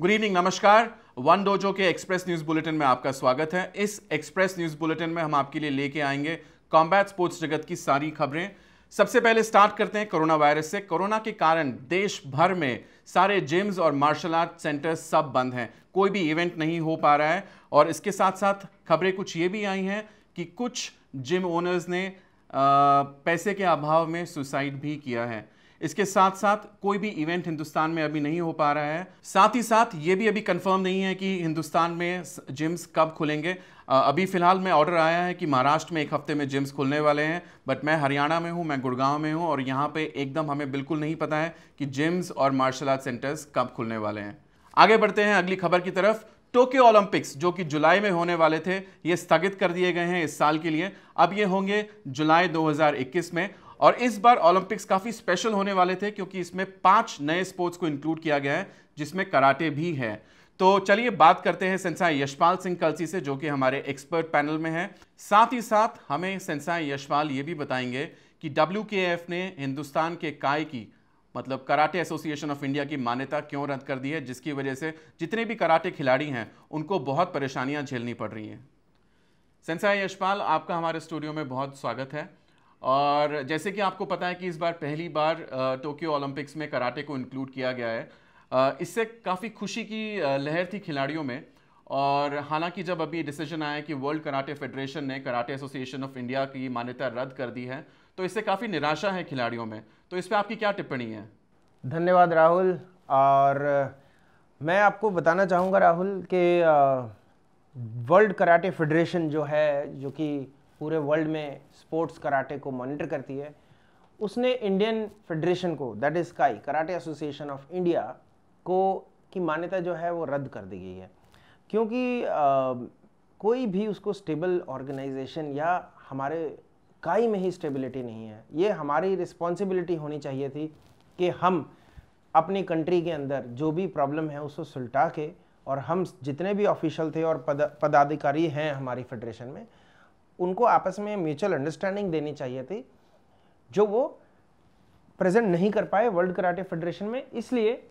Good evening नमस्कार वन डोजो के एक्सप्रेस न्यूज बुलेटिन में आपका स्वागत है इस एक्सप्रेस न्यूज बुलेटिन में हम आपके लिए लेके आएंगे कॉम्बैट स्पोर्ट्स जगत की सारी खबरें सबसे पहले स्टार्ट करते हैं कोरोना वायरस से कोरोना के कारण देश भर में सारे जिम्स और मार्शल आर्ट सेंटर्स सब बंद हैं कोई भी इवेंट नहीं हो पा रहा है और इसके साथ साथ खबरें कुछ ये भी आई हैं कि कुछ जिम ओनर्स ने आ, पैसे के अभाव में सुसाइड भी किया है इसके साथ साथ कोई भी इवेंट हिंदुस्तान में अभी नहीं हो पा रहा है साथ ही साथ ये भी अभी कंफर्म नहीं है कि हिंदुस्तान में जिम्स कब खुलेंगे अभी फ़िलहाल में ऑर्डर आया है कि महाराष्ट्र में एक हफ्ते में जिम्स खुलने वाले हैं बट मैं हरियाणा में हूँ मैं गुड़गांव में हूँ और यहाँ पे एकदम हमें बिल्कुल नहीं पता है कि जिम्स और मार्शल आर्ट सेंटर्स कब खुलने वाले हैं आगे बढ़ते हैं अगली खबर की तरफ टोक्यो ओलंपिक्स जो कि जुलाई में होने वाले थे ये स्थगित कर दिए गए हैं इस साल के लिए अब ये होंगे जुलाई 2021 में और इस बार ओलंपिक्स काफ़ी स्पेशल होने वाले थे क्योंकि इसमें पांच नए स्पोर्ट्स को इंक्लूड किया गया है जिसमें कराटे भी है तो चलिए बात करते हैं सेंसाई यशपाल सिंह कलसी से जो कि हमारे एक्सपर्ट पैनल में हैं साथ ही साथ हमें सेंसाई यशपाल ये भी बताएंगे कि डब्ल्यू ने हिंदुस्तान के काय की मतलब कराटे एसोसिएशन ऑफ इंडिया की मान्यता क्यों रद्द कर दी है जिसकी वजह से जितने भी कराटे खिलाड़ी हैं उनको बहुत परेशानियां झेलनी पड़ रही हैं सेंसाई यशपाल आपका हमारे स्टूडियो में बहुत स्वागत है और जैसे कि आपको पता है कि इस बार पहली बार टोक्यो ओलंपिक्स में कराटे को इंक्लूड किया गया है इससे काफ़ी खुशी की लहर थी खिलाड़ियों में और हालांकि जब अभी डिसीजन आया कि वर्ल्ड कराटे फेडरेशन ने कराटे एसोसिएशन ऑफ इंडिया की मान्यता रद्द कर दी है तो इससे काफ़ी निराशा है खिलाड़ियों में तो इस पर आपकी क्या टिप्पणी है धन्यवाद राहुल और मैं आपको बताना चाहूँगा राहुल कि वर्ल्ड कराटे फेडरेशन जो है जो कि पूरे वर्ल्ड में स्पोर्ट्स कराटे को मॉनिटर करती है उसने इंडियन फेडरेशन को that is KAI Karate Association of India को की मान्यता जो है वो रद्द कर दी गई है क्योंकि आ, कोई भी उसको स्टेबल ऑर्गेनाइजेशन या हमारे काई में ही स्टेबिलिटी नहीं है ये हमारी रिस्पॉन्सिबिलिटी होनी चाहिए थी कि हम अपनी कंट्री के अंदर जो भी प्रॉब्लम है उसको सुलटा के और हम जितने भी ऑफिशियल थे और पद, पदाधिकारी हैं हमारी फेडरेशन में उनको आपस में म्यूचुअल अंडरस्टैंडिंग देनी चाहिए थी जो वो प्रेजेंट नहीं कर पाए वर्ल्ड कराटे फेडरेशन में इसलिए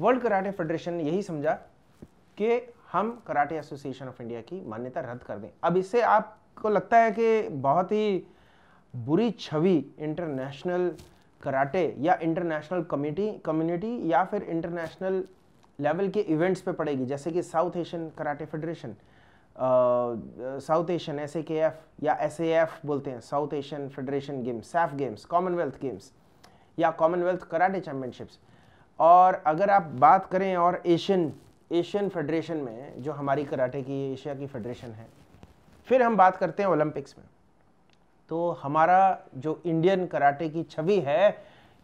वर्ल्ड कराटे फेडरेशन ने यही समझा कि हम कराटे एसोसिएशन ऑफ इंडिया की मान्यता रद्द कर दें अब इससे आपको लगता है कि बहुत ही बुरी छवि इंटरनेशनल कराटे या इंटरनेशनल कमेटी कम्युनिटी या फिर इंटरनेशनल लेवल के इवेंट्स पे पड़ेगी जैसे कि South Asian Karate Federation South Asian S या एस बोलते हैं South Asian Federation Games SAF games Commonwealth games या कॉमनवेल्थ कराटे चैम्पियनशिप्स और अगर आप बात करें और एशियन एशियन फेडरेशन में जो हमारी कराटे की एशिया की फेडरेशन है फिर हम बात करते हैं ओलंपिक्स में तो हमारा जो इंडियन कराटे की छवि है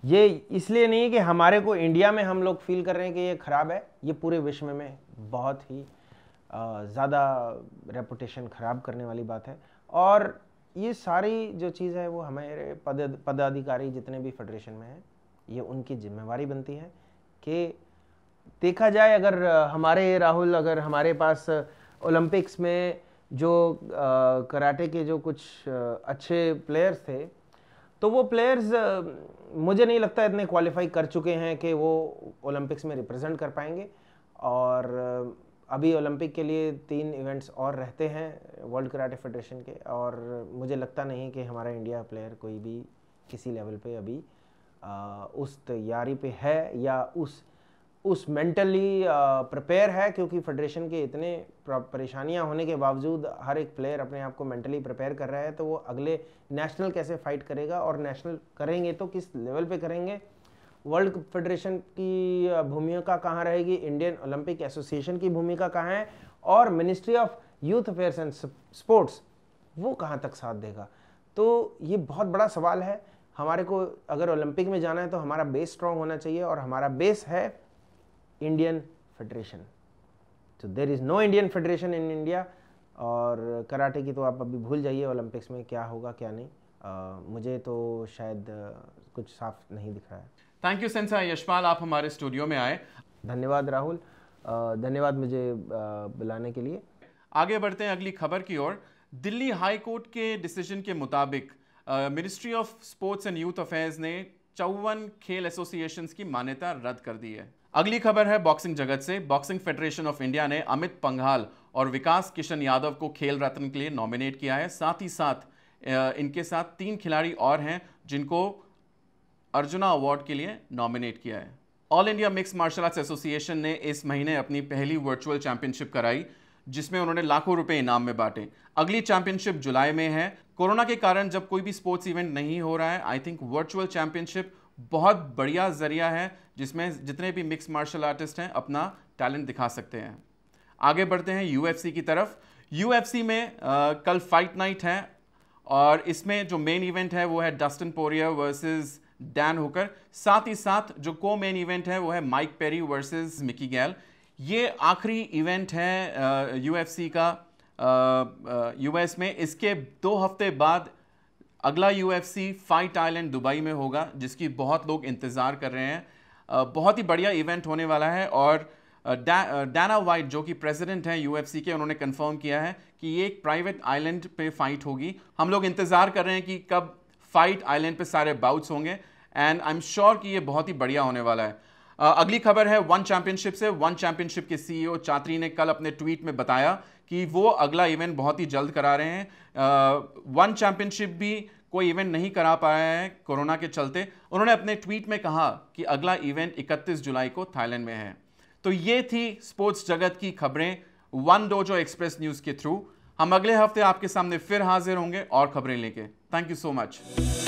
ये इसलिए नहीं कि हमारे को इंडिया में हम लोग फील कर रहे हैं कि ये ख़राब है ये पूरे विश्व में बहुत ही ज़्यादा रेपुटेशन ख़राब करने वाली बात है और ये सारी जो चीज़ है वो हमारे पद पदाधिकारी जितने भी फेडरेशन में हैं ये उनकी जिम्मेवारी बनती है कि देखा जाए अगर हमारे राहुल अगर हमारे पास ओलंपिक्स में जो कराटे के जो कुछ अच्छे प्लेयर्स थे तो वो प्लेयर्स मुझे नहीं लगता इतने क्वालिफाई कर चुके हैं कि वो ओलंपिक्स में रिप्रेजेंट कर पाएंगे और अभी ओलंपिक के लिए तीन इवेंट्स और रहते हैं वर्ल्ड कराटे फेडरेशन के और मुझे लगता नहीं कि हमारा इंडिया प्लेयर कोई भी किसी लेवल पे अभी आ, उस तैयारी पे है या उस उस मेंटली प्रिपेयर है क्योंकि फेडरेशन के इतने परेशानियां होने के बावजूद हर एक प्लेयर अपने आप को मेंटली प्रिपेयर कर रहा है तो वो अगले नेशनल कैसे फाइट करेगा और नेशनल करेंगे तो किस लेवल पे करेंगे वर्ल्ड फेडरेशन की भूमिका कहाँ रहेगी इंडियन ओलंपिक एसोसिएशन की भूमिका कहाँ है और Ministry of Youth Affairs and Sports वो कहाँ तक साथ देगा तो ये बहुत बड़ा सवाल है हमारे को अगर ओलंपिक में जाना है तो हमारा बेस स्ट्रांग होना चाहिए और हमारा बेस है इंडियन फेडरेशन तो there is no Indian federation in India और कराटे की तो आप अभी भूल जाइए ओलंपिक्स में क्या होगा क्या नहीं आ, मुझे तो शायद कुछ साफ नहीं दिख रहा है थैंक यू सेंसा यशपाल आप हमारे स्टूडियो में आए धन्यवाद राहुल धन्यवाद मुझे बुलाने के लिए आगे बढ़ते हैं अगली खबर की ओर दिल्ली हाई कोर्ट के डिसीजन के मुताबिक Ministry of Sports and Youth Affairs ने चौवन खेल एसोसिएशन की मान्यता रद्द कर दी है अगली खबर है बॉक्सिंग जगत से बॉक्सिंग फेडरेशन ऑफ इंडिया ने अमित पंघाल और विकास किशन यादव को खेल रत्न के लिए नॉमिनेट किया है साथ ही साथ इनके साथ तीन खिलाड़ी और हैं जिनको अर्जुना अवार्ड के लिए नॉमिनेट किया है All India Mix Martial Arts Association ने इस महीने अपनी पहली वर्चुअल चैंपियनशिप कराई जिसमें उन्होंने लाखों रुपए इनाम में बांटे अगली चैंपियनशिप जुलाई में है कोरोना के कारण जब कोई भी स्पोर्ट्स इवेंट नहीं हो रहा है आई थिंक वर्चुअल चैंपियनशिप बहुत बढ़िया जरिया है जिसमें जितने भी मिक्स मार्शल आर्टिस्ट हैं अपना टैलेंट दिखा सकते हैं आगे बढ़ते हैं यू की तरफ यूएफसी में आ, कल फाइट नाइट है और इसमें जो मेन इवेंट है वो है डस्टिन पोरिया वर्सेज डैन होकर साथ ही साथ जो को मेन इवेंट है वो है माइक पेरी वर्सेस मिकी गैल ये आखिरी इवेंट है यूएफसी का यूएस में इसके दो हफ्ते बाद अगला यूएफसी फाइट आइलैंड दुबई में होगा जिसकी बहुत लोग इंतज़ार कर रहे हैं बहुत ही बढ़िया इवेंट होने वाला है और डैना वाइट जो कि प्रेसिडेंट हैं यूएफसी के उन्होंने कंफर्म किया है कि ये एक प्राइवेट आइलैंड पे फाइट होगी हम लोग इंतज़ार कर रहे हैं कि कब फाइट आइलैंड पे सारे बाउट्स होंगे एंड आई एम श्योर कि ये बहुत ही बढ़िया होने वाला है uh, अगली खबर है वन चैंपियनशिप से वन चैंपियनशिप के सीईओ e चात्री ने कल अपने ट्वीट में बताया कि वो अगला इवेंट बहुत ही जल्द करा रहे हैं वन uh, चैंपियनशिप भी कोई इवेंट नहीं करा पाया है कोरोना के चलते उन्होंने अपने ट्वीट में कहा कि अगला इवेंट 31 जुलाई को थाईलैंड में है तो ये थी स्पोर्ट्स जगत की खबरें वन डोजो एक्सप्रेस न्यूज़ के थ्रू हम अगले हफ्ते आपके सामने फिर हाजिर होंगे और खबरें लेके Thank you so much.